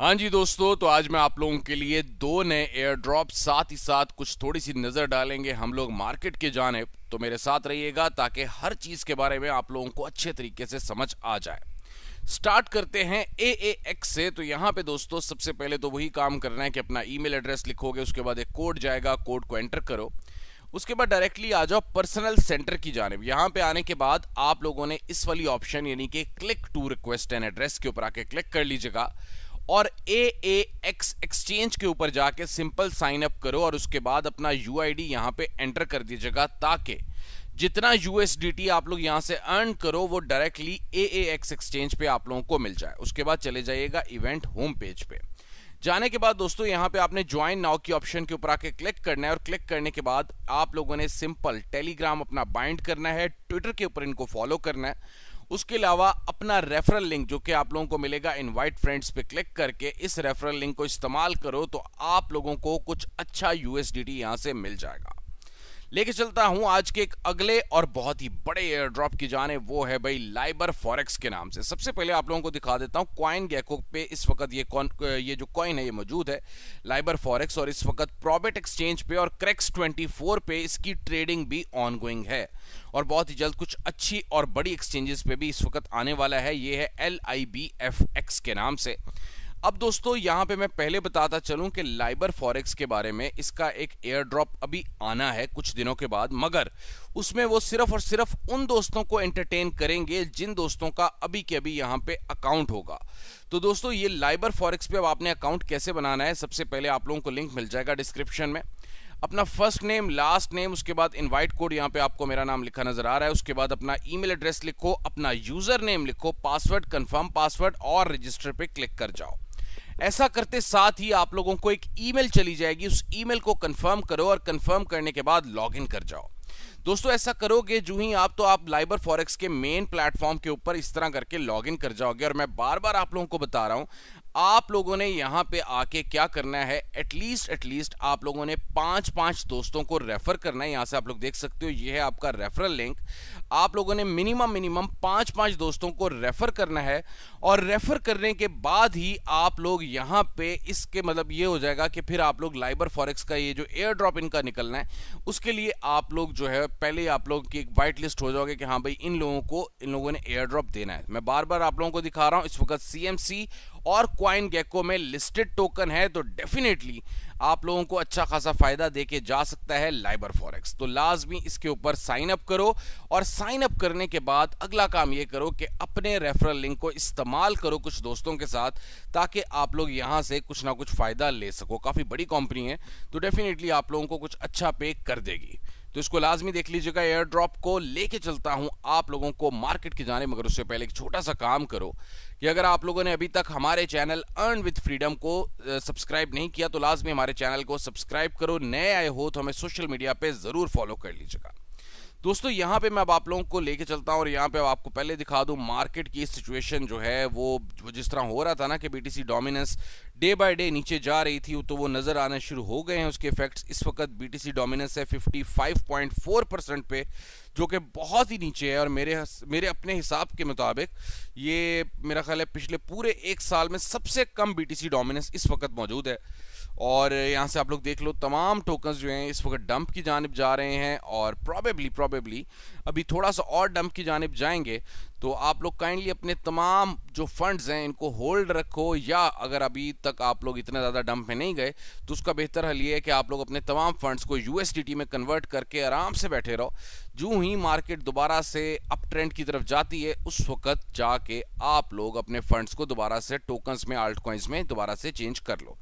हाँ जी दोस्तों तो आज मैं आप लोगों के लिए दो नए एयर ड्रॉप साथ ही साथ कुछ थोड़ी सी नज़र डालेंगे हम लोग मार्केट के जाने तो मेरे साथ रहिएगा ताकि हर चीज़ के बारे में आप लोगों को अच्छे तरीके से समझ आ जाए स्टार्ट करते हैं ए ए एक्स से तो यहाँ पे दोस्तों सबसे पहले तो वही काम करना है कि अपना ईमेल एड्रेस लिखोगे उसके बाद एक कोड जाएगा कोड को एंटर करो उसके बाद डायरेक्टली आ जाओ पर्सनल सेंटर की जानब यहाँ पे आने के बाद आप लोगों ने इस वाली ऑप्शन यानी कि click to request an address के ऊपर आके क्लिक कर लीजिएगा और ए ए एक्स एक्सचेंज के ऊपर जाके सिंपल साइन अप करो और उसके बाद अपना यू आई डी यहाँ पे एंटर कर दीजिएगा ताकि जितना यूएसडी आप लोग यहाँ से अर्न करो वो directly A A X exchange पे आप लोगों को मिल जाए उसके बाद चले जाइएगा इवेंट होम पेज पे जाने के बाद दोस्तों यहाँ पे आपने ज्वाइन नाउ की ऑप्शन के ऊपर आके क्लिक करना है और क्लिक करने के बाद आप लोगों ने सिंपल टेलीग्राम अपना बाइंड करना है ट्विटर के ऊपर इनको फॉलो करना है उसके अलावा अपना रेफरल लिंक जो कि आप लोगों को मिलेगा इनवाइट फ्रेंड्स पे क्लिक करके इस रेफरल लिंक को इस्तेमाल करो तो आप लोगों को कुछ अच्छा यूएसडीटी यहां से मिल जाएगा लेके चलता हूं आज के एक अगले और बहुत ही बड़े एयर ड्रॉप की जाने वो है भाई लाइबर फॉरेक्स के नाम से सबसे पहले आप लोगों को दिखा देता हूं क्वाइन गैको पे इस वक्त ये कौन ये जो कॉइन है ये मौजूद है लाइबर फॉरेक्स और इस वक्त प्रॉबिट एक्सचेंज पे और क्रेक्स फोर पे इसकी ट्रेडिंग भी ऑन है और बहुत ही जल्द कुछ अच्छी और बड़ी एक्सचेंजेस पे भी इस वक्त आने वाला है ये है एल के नाम से अब दोस्तों यहाँ पे मैं पहले बताता चलूँ कि लाइबर फॉरेक्स के बारे में इसका एक एयर ड्रॉप अभी आना है कुछ दिनों के बाद मगर उसमें वो सिर्फ और सिर्फ उन दोस्तों को एंटरटेन करेंगे जिन दोस्तों का अभी के अभी यहाँ पे अकाउंट होगा तो दोस्तों ये लाइबर फॉरेक्स पे अब आपने अकाउंट कैसे बनाना है सबसे पहले आप लोगों को लिंक मिल जाएगा डिस्क्रिप्शन में अपना फर्स्ट नेम लास्ट नेम उसके बाद इनवाइट कोड यहाँ पे आपको मेरा नाम लिखा नजर आ रहा है उसके बाद अपना ईमेल एड्रेस लिखो अपना यूजर नेम लिखो पासवर्ड कंफर्म पासवर्ड और रजिस्टर पे क्लिक कर जाओ ऐसा करते साथ ही आप लोगों को एक ईमेल चली जाएगी उस ईमेल को कंफर्म करो और कंफर्म करने के बाद लॉगिन कर जाओ दोस्तों ऐसा करोगे जो ही आप तो आप लाइबर फॉरेक्स के मेन प्लेटफॉर्म के ऊपर इस तरह करके लॉगिन कर जाओगे और मैं बार बार आप लोगों को बता रहा हूं आप लोगों ने यहाँ पे आके क्या करना है एटलीस्ट एटलीस्ट आप लोगों ने पांच पांच दोस्तों को रेफर करना है यहाँ से आप लोग देख सकते हो ये है आपका रेफरल लिंक आप लोगों ने मिनिमम मिनिमम पांच पांच दोस्तों को रेफर करना है और रेफर करने के बाद ही आप लोग यहाँ पे इसके मतलब ये हो जाएगा कि फिर आप लोग लाइबर फॉरेक्स का ये जो एयर ड्रॉप इनका निकलना है उसके लिए आप लोग जो है पहले आप लोग की एक वाइट लिस्ट हो जाओगे कि हाँ भाई इन लोगों को इन लोगों ने एयर ड्रॉप देना है मैं बार बार आप लोगों को दिखा रहा हूँ इस वक्त सी और क्वाइन गेको में लिस्टेड टोकन है तो डेफिनेटली आप लोगों को अच्छा खासा फायदा देके जा सकता है लाइबर फॉरेक्स तो लाजमी इसके ऊपर साइन अप करो और साइन अप करने के बाद अगला काम ये करो कि अपने रेफरल लिंक को इस्तेमाल करो कुछ दोस्तों के साथ ताकि आप लोग यहाँ से कुछ ना कुछ फ़ायदा ले सको काफ़ी बड़ी कंपनी है तो डेफिनेटली आप लोगों को कुछ अच्छा पे कर देगी तो इसको लाजमी देख लीजिएगा एयर ड्रॉप को लेके चलता हूँ आप लोगों को मार्केट की जाने मगर उससे पहले एक छोटा सा काम करो कि अगर आप लोगों ने अभी तक हमारे चैनल अर्न विद फ्रीडम को सब्सक्राइब नहीं किया तो लाजमी हमारे चैनल को सब्सक्राइब करो नए आए हो तो हमें सोशल मीडिया पर ज़रूर फॉलो कर लीजिएगा दोस्तों यहाँ पे मैं अब आप लोगों को लेके चलता हूँ और यहाँ पे अब आपको पहले दिखा दूँ मार्केट की सिचुएशन जो है वो जिस तरह हो रहा था ना कि BTC dominance day by day नीचे जा रही थी तो वो नज़र आने शुरू हो गए हैं उसके इफेक्ट्स इस वक्त बीटीसी डोमिनेंस है 55.4 परसेंट पे जो कि बहुत ही नीचे है और मेरे मेरे अपने हिसाब के मुताबिक ये मेरा ख्याल है पिछले पूरे एक साल में सबसे कम बी डोमिनेंस इस वक्त मौजूद है और यहाँ से आप लोग देख लो तमाम टोकन जो हैं इस वक्त डंप की जानब जा रहे हैं और प्रॉबेबली प्रॉबेबली अभी थोड़ा सा और डंप की जानब जाएंगे तो आप लोग काइंडली अपने तमाम जो फंड्स हैं इनको होल्ड रखो या अगर अभी तक आप लोग इतना ज़्यादा डंप में नहीं गए तो उसका बेहतर हल ये है कि आप लोग अपने तमाम फंड्स को यू में कन्वर्ट करके आराम से बैठे रहो जो ही मार्केट दोबारा से अप ट्रेंड की तरफ जाती है उस वक्त जाके आप लोग अपने फंड्स को दोबारा से टोकन्स में आल्ट कॉइन्स में दोबारा से चेंज कर लो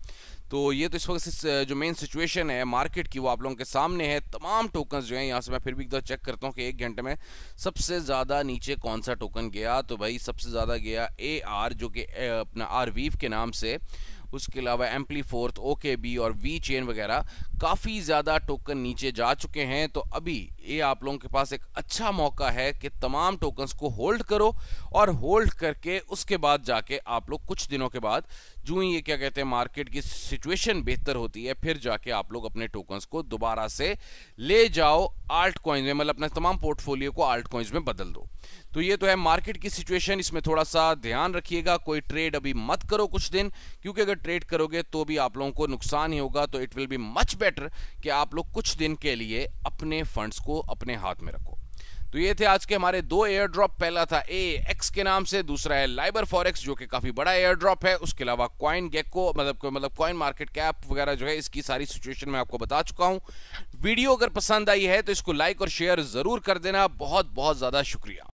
तो ये तो इस वक्त जो मेन सिचुएशन है मार्केट की वो आप लोगों के सामने है तमाम टोकन्स जो है यहाँ से मैं फिर भी एक दो चेक करता हूँ कि एक घंटे में सबसे ज़्यादा नीचे कौन सा टोकन टोकन गया तो भाई सबसे ज़्यादा गया ए आर जो कि अपना आर वीव के नाम से उसके अलावा एम्पली फोर्थ ओके बी और वी चेन वगैरह काफ़ी ज़्यादा टोकन नीचे जा चुके हैं तो अभी ये आप लोगों के पास एक अच्छा मौका है कि तमाम टोकन्स को होल्ड करो और होल्ड करके उसके बाद जाके आप लोग कुछ दिनों के बाद जो ही ये क्या कहते हैं मार्केट की सिचुएशन बेहतर होती है फिर जाके आप लोग अपने टोकन्स को दोबारा से ले जाओ आल्ट कॉइन्स में मतलब अपना तमाम पोर्टफोलियो को आल्ट कॉइन्स में बदल दो तो ये तो है मार्केट की सिचुएशन इसमें थोड़ा सा ध्यान रखिएगा कोई ट्रेड अभी मत करो कुछ दिन क्योंकि अगर ट्रेड करोगे तो भी आप लोगों को नुकसान ही होगा तो it will be much better कि आप लोग कुछ दिन के लिए अपने फंड्स को अपने हाथ में रखो तो ये थे आज के हमारे दो एयर ड्रॉप पहला था ए एक्स के नाम से दूसरा है लाइबर फॉरेक्स जो कि काफी बड़ा एयर ड्रॉप है उसके अलावा क्वाइन गेको मतलब मतलब क्वाइन मार्केट कैप वगैरह जो है इसकी सारी सिचुएशन मैं आपको बता चुका हूं वीडियो अगर पसंद आई है तो इसको लाइक और शेयर जरूर कर देना बहुत बहुत ज्यादा शुक्रिया